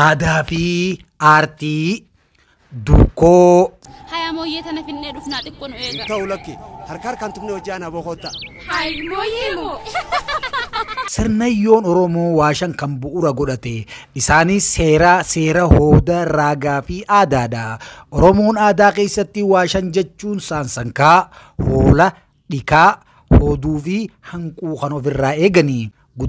aadaa fi duko. duukoo. Haya mooyyee tana finnee dhufnaa xiqqoo nu eega. Ta'u lakki harka harkaan tufnee hojii aanaa boqotta. Hayi mooyyee moo. Sirnayyoon Oromoo waashan kan bu'uura godhate isaanis seera seera hooda raagaa fi adada. Oromoon aadaa keessatti waashan jechuun saansankaa, hoola, dhikaa, hooduu fi hanquu kan ofirraa